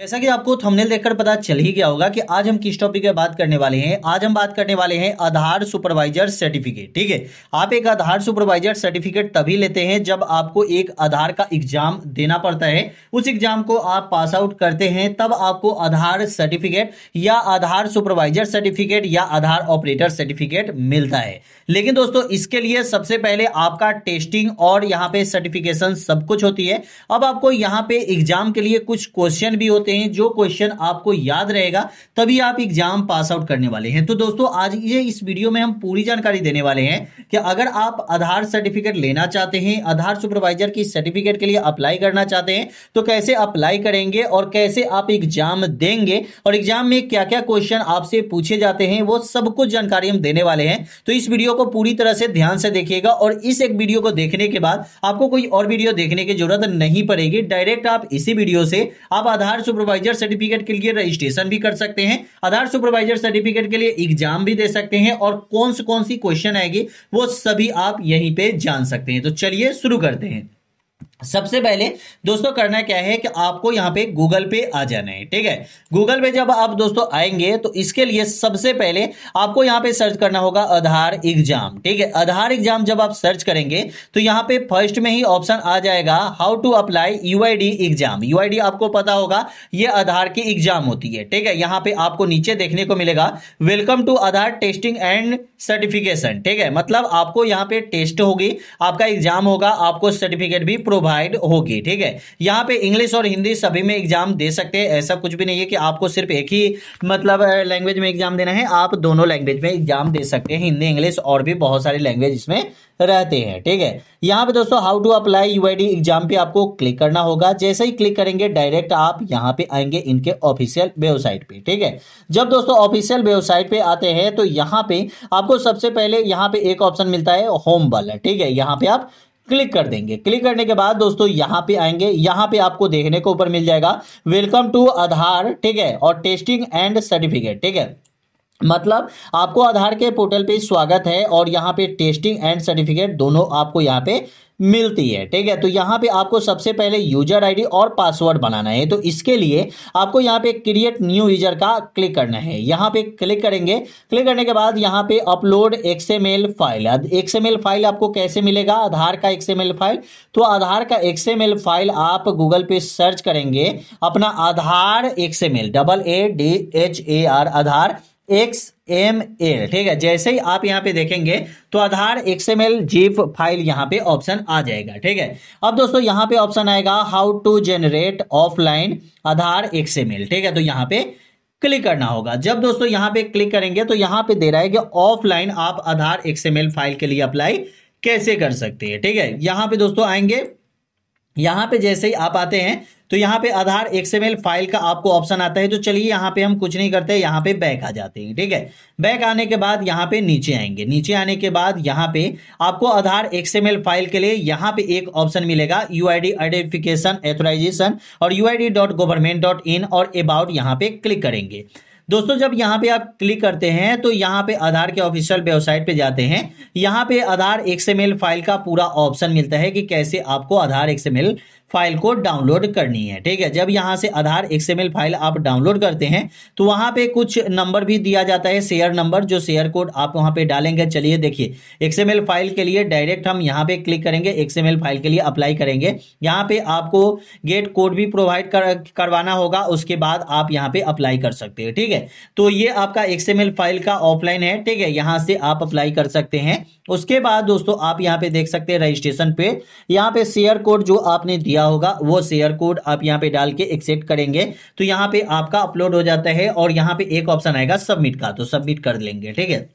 जैसा कि आपको थंबनेल देखकर पता चल ही गया होगा कि आज हम किस टॉपिक पे बात करने वाले हैं आज हम बात करने वाले हैं आधार सुपरवाइजर सर्टिफिकेट ठीक है आप एक आधार सुपरवाइजर सर्टिफिकेट तभी लेते हैं जब आपको एक आधार का एग्जाम देना पड़ता है उस एग्जाम को आप पास आउट करते हैं तब आपको आधार सर्टिफिकेट या आधार सुपरवाइजर सर्टिफिकेट या आधार ऑपरेटर सर्टिफिकेट मिलता है लेकिन दोस्तों इसके लिए सबसे पहले आपका टेस्टिंग और यहाँ पे सर्टिफिकेशन सब कुछ होती है अब आपको यहाँ पे एग्जाम के लिए कुछ क्वेश्चन भी होते हैं जो क्वेश्चन आपको याद रहेगा तभी आप एग्जाम पास आउट करने वाले हैं तो दोस्तों आज ये इस वीडियो में हम पूरी जानकारी देने वाले हैं कि अगर आप आधार सर्टिफिकेट लेना चाहते हैं आधार सुपरवाइजर की सर्टिफिकेट के लिए अप्लाई करना चाहते हैं तो कैसे अप्लाई करेंगे और कैसे आप एग्जाम देंगे और एग्जाम में क्या क्या क्वेश्चन आपसे पूछे जाते हैं वो सब कुछ जानकारी हम देने वाले हैं तो इस वीडियो को पूरी तरह से ध्यान से देखिएगा और इस एक वीडियो को देखने के बाद आपको कोई और वीडियो देखने की जरूरत नहीं पड़ेगी डायरेक्ट आप इसी वीडियो से आप आधार सुपरवाइजर सर्टिफिकेट के लिए रजिस्ट्रेशन भी कर सकते हैं आधार सुपरवाइजर सर्टिफिकेट के लिए एग्जाम भी दे सकते हैं और कौन से कौन सी क्वेश्चन आएगी वो सभी आप यहीं पे जान सकते हैं तो चलिए शुरू करते हैं सबसे पहले दोस्तों करना क्या है कि आपको यहाँ पे गूगल पे आ जाना है ठीक है गूगल पे जब आप दोस्तों आएंगे तो इसके लिए सबसे पहले आपको यहाँ पे सर्च करना होगा आधार एग्जाम ठीक है आधार एग्जाम जब आप सर्च करेंगे तो यहाँ पे फर्स्ट में ही ऑप्शन आ जाएगा how to apply U exam U आपको पता होगा ये आधार की एग्जाम होती है ठीक है यहाँ पे आपको नीचे देखने को मिलेगा welcome to Aadhaar testing and certification ठीक है मतलब आपको यहाँ पे टेस्ट होगी आपका एग्जाम होगा आपको सर्टिफिकेट भी प्रोवाइड प्रोवाइड होगी ठीक है यहाँ पे इंग्लिश और हिंदी सभी में एग्जाम दे सकते हैं ऐसा कुछ भी नहीं है कि आपको सिर्फ एक ही मतलब लैंग्वेज में एग्जाम देना है आप दोनों लैंग्वेज में एग्जाम दे सकते हैं हिंदी इंग्लिश और भी बहुत सारी लैंग्वेज इसमें रहते हैं ठीक है यहाँ पे दोस्तों how to apply U exam पे आपको क्लिक करना होगा जैसे ही क्लिक करेंगे डायरेक्ट आप यहाँ पे आएंगे इनके ऑफिशियल वेबसाइट पे ठीक है जब दोस्तों ऑफिशियल वेबसाइट पे आते हैं तो यहाँ पे आपको सबसे पहले यहाँ पे एक ऑप्शन मिलता है होम वाला ठीक है यहाँ पे आप क्लिक कर देंगे क्लिक करने के बाद दोस्तों यहाँ पे आएंगे यहां पे आपको देखने को ऊपर मिल जाएगा वेलकम टू आधार ठीक है और टेस्टिंग एंड सर्टिफिकेट ठीक है मतलब आपको आधार के पोर्टल पे स्वागत है और यहाँ पे टेस्टिंग एंड सर्टिफिकेट दोनों आपको यहाँ पे मिलती है ठीक है तो यहां पे आपको सबसे पहले यूजर आईडी और पासवर्ड बनाना है तो इसके लिए आपको यहाँ पे क्रिएट न्यू यूजर का क्लिक करना है यहां पे क्लिक करेंगे क्लिक करने के बाद यहाँ पे upload XML file XML file आपको कैसे मिलेगा आधार का एक्सएमएल फाइल तो आधार का एक्सएमएल फाइल आप गूगल पे सर्च करेंगे अपना Aadhaar XML double A D H A R Aadhaar X M L ठीक है जैसे ही आप यहाँ पे देखेंगे तो Aadhaar X M L file यहाँ पे ऑप्शन आ जाएगा ठीक है अब दोस्तों यहाँ पे ऑप्शन आएगा how to generate offline Aadhaar X M L ठीक है तो यहाँ पे क्लिक करना होगा जब दोस्तों यहाँ पे क्लिक करेंगे तो यहाँ पे दे रहा है कि ऑफलाइन आप Aadhaar X M L file के लिए अप्लाई कैसे कर सकते हैं ठीक है यहाँ पे दोस्तों आएंगे यहाँ पे जैसे ही आप आते हैं तो यहाँ पे आधार एक्सएमएल फाइल का आपको ऑप्शन आता है तो चलिए यहाँ पे हम कुछ नहीं करते यहाँ पे बैक आ जाते हैं ठीक है बैक आने के बाद यहाँ पे नीचे आएंगे नीचे आने के बाद यहाँ पे आपको आधार एक्सएमएल फाइल के लिए यहाँ पे एक ऑप्शन मिलेगा यू आइडेंटिफिकेशन एथोराइजेशन और यू और अबाउट यहाँ पे क्लिक करेंगे दोस्तों जब यहाँ पे आप क्लिक करते हैं तो यहाँ पे आधार के ऑफिशियल वेबसाइट पे जाते हैं यहाँ पे आधार एक्सएमएल फाइल का पूरा ऑप्शन मिलता है कि कैसे आपको आधार एक्सएमएल फाइल को डाउनलोड करनी है ठीक है जब यहाँ से आधार एक्सएमएल फाइल आप डाउनलोड करते हैं तो वहाँ पे कुछ नंबर भी दिया जाता है शेयर नंबर जो शेयर कोड आप वहाँ पे डालेंगे चलिए देखिए एक्सएमएल फाइल के लिए डायरेक्ट हम यहाँ पे क्लिक करेंगे एक्सएमएल फाइल के लिए अप्लाई करेंगे यहाँ पे आपको गेट कोड भी प्रोवाइड कर, करवाना होगा उसके बाद आप यहाँ पे अप्लाई कर सकते हैं ठीक है तो ये आपका एक्सएमएल फाइल का ऑफलाइन है ठीक है यहाँ से आप अप्लाई कर सकते हैं उसके बाद दोस्तों आप यहाँ पे देख सकते हैं रजिस्ट्रेशन पे यहाँ पे शेयर कोड जो आपने दिया होगा वो शेयर कोड आप यहाँ पे डाल के एक्सेप्ट करेंगे तो यहाँ पे आपका अपलोड हो जाता है और यहाँ पे एक ऑप्शन आएगा सबमिट का तो सबमिट कर लेंगे ठीक है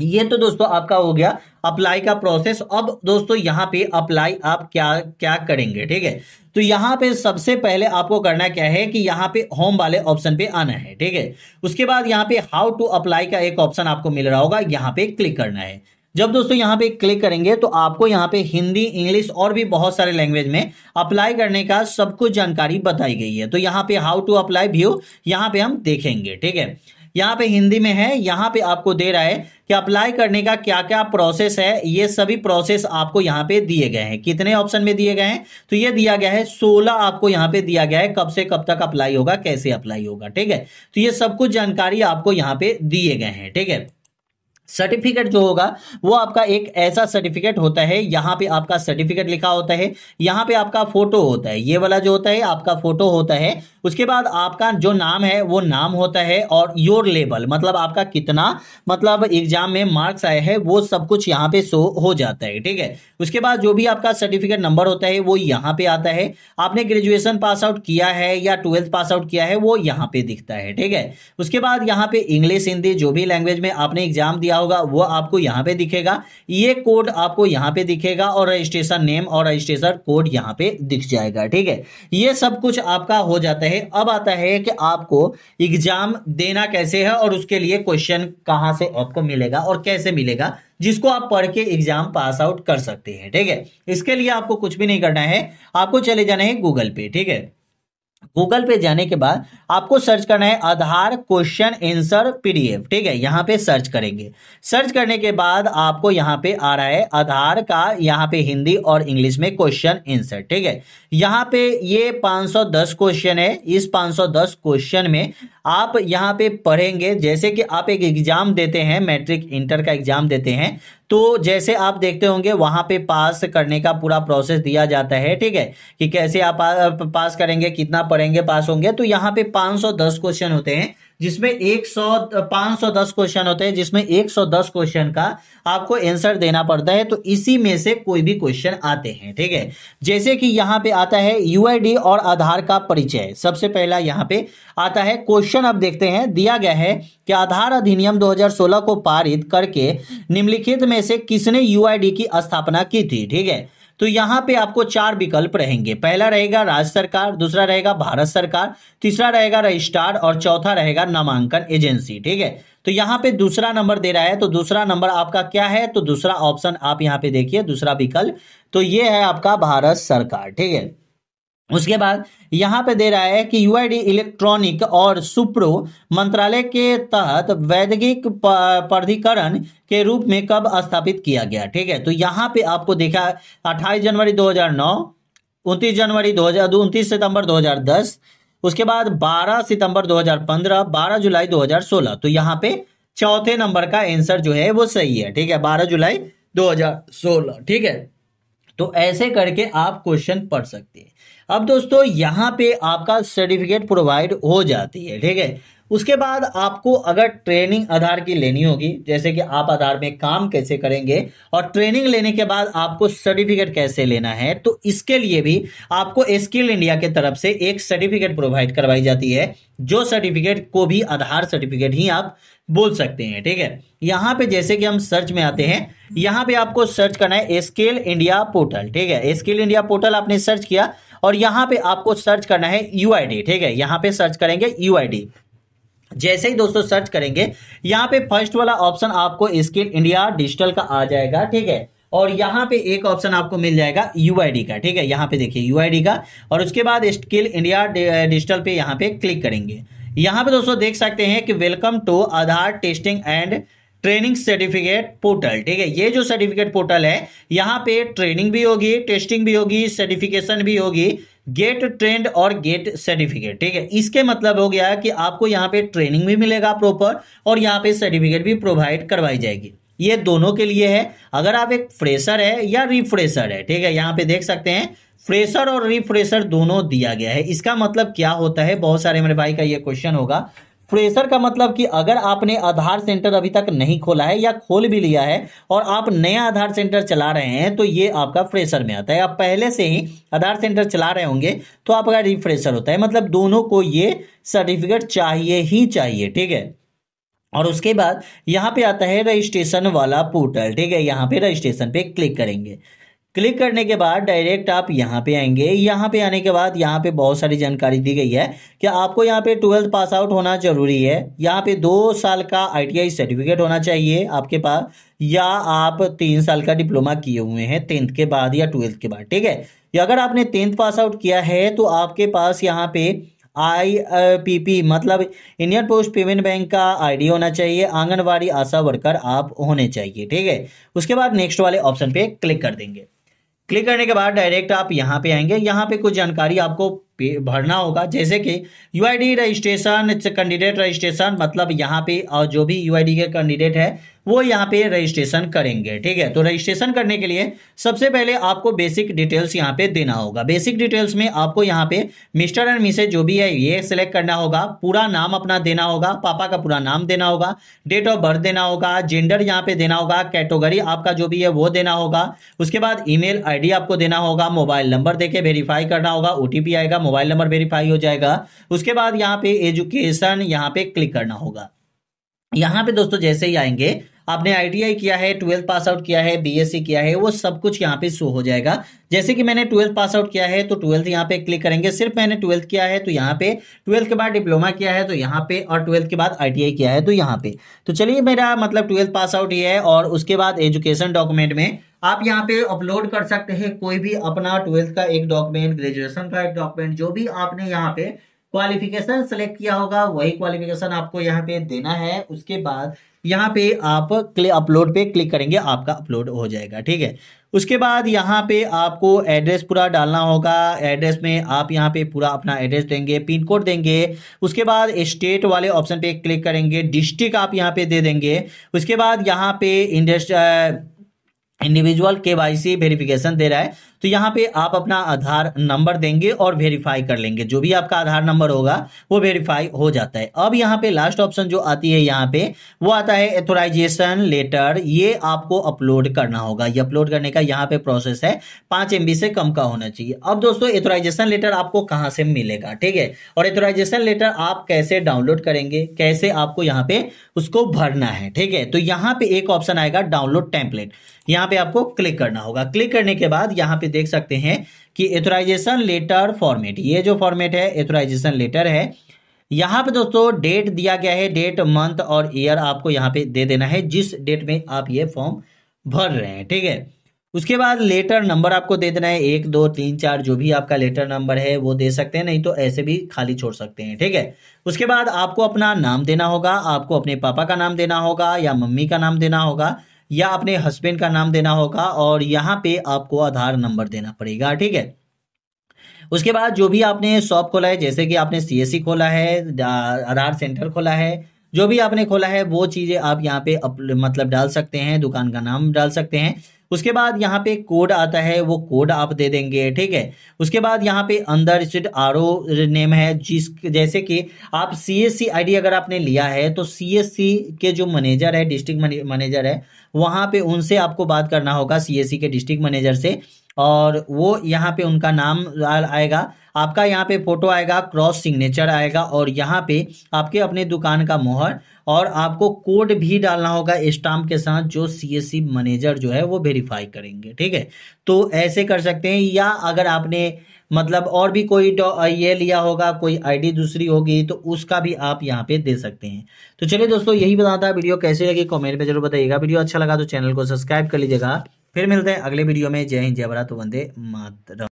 ये तो दोस्तों आपका हो गया अप्लाई का प्रोसेस अब दोस्तों यहाँ पे अप्लाई आप क्या क्या करेंगे ठीक है तो यहाँ पे सबसे पहले आपको करना क्या है कि यहाँ पे होम वाले ऑप्शन पे आना है ठीक है उसके बाद यहाँ पे हाउ टू अप्लाई का एक ऑप्शन आपको मिल रहा होगा यहाँ पे क्लिक करना है जब दोस्तों यहाँ पे क्लिक करेंगे तो आपको यहाँ पे हिंदी इंग्लिश और भी बहुत सारे लैंग्वेज में अप्लाई करने का सब कुछ जानकारी बताई गई है तो यहाँ पे हाउ टू अप्लाई व्यू यहाँ पे हम देखेंगे ठीक है यहाँ पे हिंदी में है यहाँ पे आपको दे रहा है कि अप्लाई करने का क्या क्या प्रोसेस है ये सभी प्रोसेस आपको यहाँ पे दिए गए हैं कितने ऑप्शन में दिए गए हैं तो ये दिया गया है सोलह आपको यहाँ पे दिया गया है कब से कब तक अप्लाई होगा कैसे अप्लाई होगा ठीक है तो ये सब कुछ जानकारी आपको यहाँ पे दिए गए हैं ठीक है सर्टिफिकेट जो होगा वो आपका एक ऐसा सर्टिफिकेट होता है यहाँ पे आपका सर्टिफिकेट लिखा होता है यहाँ पे आपका फोटो होता है ये वाला जो होता है आपका फोटो होता है उसके बाद आपका जो नाम है वो नाम होता है और योर लेवल मतलब आपका कितना मतलब एग्जाम में मार्क्स आए हैं वो सब कुछ यहाँ पे शो हो जाता है ठीक है उसके बाद जो भी आपका सर्टिफिकेट नंबर होता है वो यहाँ पे आता है आपने ग्रेजुएशन पास आउट किया है या ट्वेल्थ पास आउट किया है वो यहाँ पे दिखता है ठीक है उसके बाद यहाँ पे इंग्लिश हिंदी जो भी लैंग्वेज में आपने एग्जाम दिया दिया होगा वो आपको यहाँ पे दिखेगा ये कोड आपको यहाँ पे दिखेगा और रजिस्ट्रेशन नेम और रजिस्ट्रेशन कोड यहाँ पे दिख जाएगा ठीक है ये सब कुछ आपका हो जाता है अब आता है कि आपको एग्जाम देना कैसे है और उसके लिए क्वेश्चन कहाँ से आपको मिलेगा और कैसे मिलेगा जिसको आप पढ़ के एग्जाम पास आउट कर सकते हैं ठीक है इसके लिए आपको कुछ भी नहीं करना है आपको चले जाना है गूगल पे ठीक है गूगल पे जाने के बाद आपको सर्च करना है आधार क्वेश्चन एंसर पीडीएफ ठीक है यहाँ पे सर्च करेंगे सर्च करने के बाद आपको यहाँ पे आ रहा है आधार का यहाँ पे हिंदी और इंग्लिश में क्वेश्चन एंसर ठीक है यहाँ पे ये 510 क्वेश्चन है इस 510 क्वेश्चन में आप यहाँ पे पढ़ेंगे जैसे कि आप एक एग्ज़ाम देते हैं मैट्रिक इंटर का एग्ज़ाम देते हैं तो जैसे आप देखते होंगे वहाँ पे पास करने का पूरा प्रोसेस दिया जाता है ठीक है कि कैसे आप पास करेंगे कितना पढ़ेंगे पास होंगे तो यहाँ पे 510 क्वेश्चन होते हैं जिसमें 100 510 क्वेश्चन होते हैं जिसमें 110 क्वेश्चन का आपको आंसर देना पड़ता है तो इसी में से कोई भी क्वेश्चन आते हैं ठीक है जैसे कि यहाँ पे आता है यूआईडी और आधार का परिचय सबसे पहला यहाँ पे आता है क्वेश्चन अब देखते हैं दिया गया है कि आधार अधिनियम 2016 को पारित करके निम्नलिखित में से किसने यू की स्थापना की थी ठीक है तो यहाँ पे आपको चार विकल्प रहेंगे पहला रहेगा राज्य सरकार दूसरा रहेगा भारत सरकार तीसरा रहेगा रजिस्ट्रार और चौथा रहेगा नामांकन एजेंसी ठीक है तो यहाँ पे दूसरा नंबर दे रहा है तो दूसरा नंबर आपका क्या है तो दूसरा ऑप्शन आप यहाँ पे देखिए दूसरा विकल्प तो ये है आपका भारत सरकार ठीक है हम्म। उसके बाद यहाँ पे दे रहा है कि यू इलेक्ट्रॉनिक और सुप्रो मंत्रालय के तहत वैदिक प्राधिकरण के रूप में कब स्थापित किया गया ठीक है तो यहाँ पे आपको देखा 28 जनवरी 2009 उनतीस जनवरी दो हजार सितंबर 2010 उसके बाद 12 सितंबर 2015 12 जुलाई 2016 तो यहाँ पे चौथे नंबर का आंसर जो है वो सही है ठीक है बारह जुलाई दो ठीक है तो ऐसे करके आप क्वेश्चन पढ़ सकते हैं अब दोस्तों यहाँ पे आपका सर्टिफिकेट प्रोवाइड हो जाती है ठीक है उसके बाद आपको अगर ट्रेनिंग आधार की लेनी होगी जैसे कि आप आधार में काम कैसे करेंगे और ट्रेनिंग लेने के बाद आपको सर्टिफिकेट कैसे लेना है तो इसके लिए भी आपको स्किल इंडिया के तरफ से एक सर्टिफिकेट प्रोवाइड करवाई जाती है जो सर्टिफिकेट को भी आधार सर्टिफिकेट ही आप बोल सकते हैं ठीक है यहाँ पे जैसे कि हम सर्च में आते हैं यहाँ पे आपको सर्च करना है स्किल इंडिया पोर्टल ठीक है स्किल इंडिया पोर्टल आपने सर्च किया और यहां पे आपको सर्च करना है यू ठीक है यहां पे सर्च करेंगे यू जैसे ही दोस्तों सर्च करेंगे यहां पे फर्स्ट वाला ऑप्शन आपको स्किल इंडिया डिजिटल का आ जाएगा ठीक है और यहां पे एक ऑप्शन आपको मिल जाएगा यू का ठीक है यहां पे देखिए यू का और उसके बाद स्किल इंडिया डिजिटल पे यहां पे क्लिक करेंगे यहां पे दोस्तों देख सकते हैं कि welcome to Aadhaar testing and training certificate portal ठीक है ये जो सर्टिफिकेट पोर्टल है यहाँ पे ट्रेनिंग भी होगी टेस्टिंग भी होगी सर्टिफिकेशन भी होगी गेट ट्रेंड और गेट सर्टिफिकेट ठीक है इसके मतलब हो गया कि आपको यहाँ पे ट्रेनिंग भी मिलेगा प्रॉपर और यहाँ पे सर्टिफिकेट भी प्रोवाइड करवाई जाएगी ये दोनों के लिए है अगर आप एक फ्रेशर है या रिफ्रेशर है ठीक है यहाँ पे देख सकते हैं फ्रेशर और रिफ्रेशर दोनों दिया गया है इसका मतलब क्या होता है बहुत सारे मेरे भाई का ये क्वेश्चन होगा फ्रेशर का मतलब कि अगर आपने आधार सेंटर अभी तक नहीं खोला है या खोल भी लिया है और आप नया आधार सेंटर चला रहे हैं तो ये आपका फ्रेशर में आता है आप पहले से ही आधार सेंटर चला रहे होंगे तो आपका रिफ्रेशर होता है मतलब दोनों को ये सर्टिफिकेट चाहिए ही चाहिए ठीक है और उसके बाद यहाँ पे आता है रजिस्ट्रेशन वाला पोर्टल ठीक है यहाँ पे रजिस्ट्रेशन पे क्लिक करेंगे क्लिक करने के बाद डायरेक्ट आप यहाँ पे आएंगे यहाँ पे आने के बाद यहाँ पे बहुत सारी जानकारी दी गई है कि आपको यहाँ पे ट्वेल्थ पास आउट होना जरूरी है यहाँ पे दो साल का आईटीआई सर्टिफिकेट होना चाहिए आपके पास या आप तीन साल का डिप्लोमा किए हुए हैं टेंथ के बाद या ट्वेल्थ के बाद ठीक है या अगर आपने टेंथ पास आउट किया है तो आपके पास यहाँ पे आई पी पी मतलब इंडियन पोस्ट पेमेंट बैंक का आईडी होना चाहिए आंगनवाड़ी आशा वर्कर आप होने चाहिए ठीक है उसके बाद नेक्स्ट वाले ऑप्शन पे क्लिक कर देंगे क्लिक करने के बाद डायरेक्ट आप यहाँ पे आएंगे यहाँ पे कुछ जानकारी आपको भरना होगा जैसे कि U registration it's candidate registration मतलब यहाँ पे और जो भी यू के कैंडिडेट है वो यहाँ पे रजिस्ट्रेशन करेंगे ठीक है तो रजिस्ट्रेशन करने के लिए सबसे पहले आपको बेसिक डिटेल्स यहाँ पे देना होगा बेसिक डिटेल्स में आपको यहाँ पे मिस्टर एंड मिसेज जो भी है ये सिलेक्ट करना होगा पूरा नाम अपना देना होगा पापा का पूरा नाम देना होगा डेट ऑफ बर्थ देना होगा जेंडर यहाँ पे देना होगा कैटेगरी आपका जो भी है वो देना होगा उसके बाद आई डी आपको देना होगा मोबाइल नंबर देके वेरीफाई करना होगा ओटीपी आएगा मोबाइल नंबर वेरीफाई हो जाएगा उसके बाद यहाँ पे एजुकेशन यहाँ पे क्लिक करना होगा यहाँ पे दोस्तों जैसे ही आएंगे आपने आईटीआई किया है ट्वेल्थ पास आउट किया है बीएससी किया है वो सब कुछ यहाँ पे शो हो जाएगा जैसे कि मैंने ट्वेल्थ पास आउट किया है तो ट्वेल्थ यहाँ पे क्लिक करेंगे सिर्फ मैंने ट्वेल्थ किया है तो यहाँ पे ट्वेल्थ के बाद डिप्लोमा किया है तो यहाँ पे और ट्वेल्थ के बाद आईटीआई किया है तो यहाँ पे तो चलिए मेरा मतलब ट्वेल्थ पास आउट ही है और उसके बाद एजुकेशन डॉक्यूमेंट में आप यहाँ पे अपलोड कर सकते हैं कोई भी अपना ट्वेल्थ का एक डॉक्यूमेंट ग्रेजुएशन का एक डॉक्यूमेंट जो भी आपने यहाँ पे क्वालिफिकेशन सेलेक्ट किया होगा वही क्वालिफिकेशन आपको यहाँ पे देना है उसके बाद यहाँ पे आप अपलोड पे क्लिक करेंगे आपका अपलोड हो जाएगा ठीक है उसके बाद यहाँ पे आपको एड्रेस पूरा डालना होगा एड्रेस में आप यहाँ पे पूरा अपना एड्रेस देंगे पिन कोड देंगे उसके बाद स्टेट वाले ऑप्शन पे क्लिक करेंगे डिस्ट्रिक्ट आप यहाँ पे दे देंगे उसके बाद यहाँ पे इंडस्ट individual K Y C verification दे रहा है तो यहाँ पे आप अपना आधार नंबर देंगे और वेरीफाई कर लेंगे जो भी आपका आधार नंबर होगा वो वेरीफाई हो जाता है अब यहाँ पे लास्ट ऑप्शन जो आती है यहाँ पे वो आता है एथोराइजेशन लेटर ये आपको अपलोड करना होगा ये अपलोड करने का यहाँ पे प्रोसेस है पांच एम से कम का होना चाहिए अब दोस्तों एथोराइजेशन लेटर आपको कहाँ से मिलेगा ठीक है और एथोराइजेशन लेटर आप कैसे डाउनलोड करेंगे कैसे आपको यहाँ पे उसको भरना है ठीक है तो यहाँ पे एक ऑप्शन आएगा डाउनलोड टेम्पलेट यहाँ पे आपको क्लिक करना होगा क्लिक करने के बाद यहाँ पे देख सकते हैं कि एथोराइजेशन लेटर फॉर्मेट ये जो फॉर्मेट है एथोराइजेशन लेटर है यहाँ पे दोस्तों डेट दिया गया है डेट मंथ और ईयर आपको यहाँ पे दे देना है जिस डेट में आप ये फॉर्म भर रहे हैं ठीक है उसके बाद लेटर नंबर आपको दे देना है एक दो तीन चार जो भी आपका लेटर नंबर है वो दे सकते हैं नहीं तो ऐसे भी खाली छोड़ सकते हैं ठीक है उसके बाद आपको अपना नाम देना होगा आपको अपने पापा का नाम देना होगा या मम्मी का नाम देना होगा या अपने हस्बैंड का नाम देना होगा और यहाँ पे आपको आधार नंबर देना पड़ेगा ठीक है उसके बाद जो भी आपने शॉप खोला है जैसे कि आपने सीएससी e खोला है आधार सेंटर खोला है जो भी आपने खोला है वो चीज़ें आप यहाँ पे मतलब डाल सकते हैं दुकान का नाम डाल सकते हैं उसके बाद यहाँ पे कोड आता है वो कोड आप दे देंगे ठीक है उसके बाद यहाँ पे अंदर स्टेट आर नेम है जिस जैसे कि आप सी एस अगर आपने लिया है तो सी के जो मैनेजर है डिस्ट्रिक्ट मैनेजर है वहाँ पे उनसे आपको बात करना होगा सी के डिस्ट्रिक्ट मैनेजर से और वो यहाँ पे उनका नाम आएगा आपका यहाँ पे फोटो आएगा क्रॉस सिग्नेचर आएगा और यहाँ पे आपके अपने दुकान का मोहर और आपको कोड भी डालना होगा स्टाम्प के साथ जो सीएससी मैनेजर जो है वो वेरीफाई करेंगे ठीक है तो ऐसे कर सकते हैं या अगर आपने मतलब और भी कोई ये लिया होगा कोई आईडी दूसरी होगी तो उसका भी आप यहाँ पे दे सकते हैं तो चलिए दोस्तों यही बताता वीडियो कैसे लगी कमेंट में जरूर बताइएगा वीडियो अच्छा लगा तो चैनल को सब्सक्राइब कर लीजिएगा फिर मिलते हैं अगले वीडियो में जय हिंद जय भारत वंदे मातरम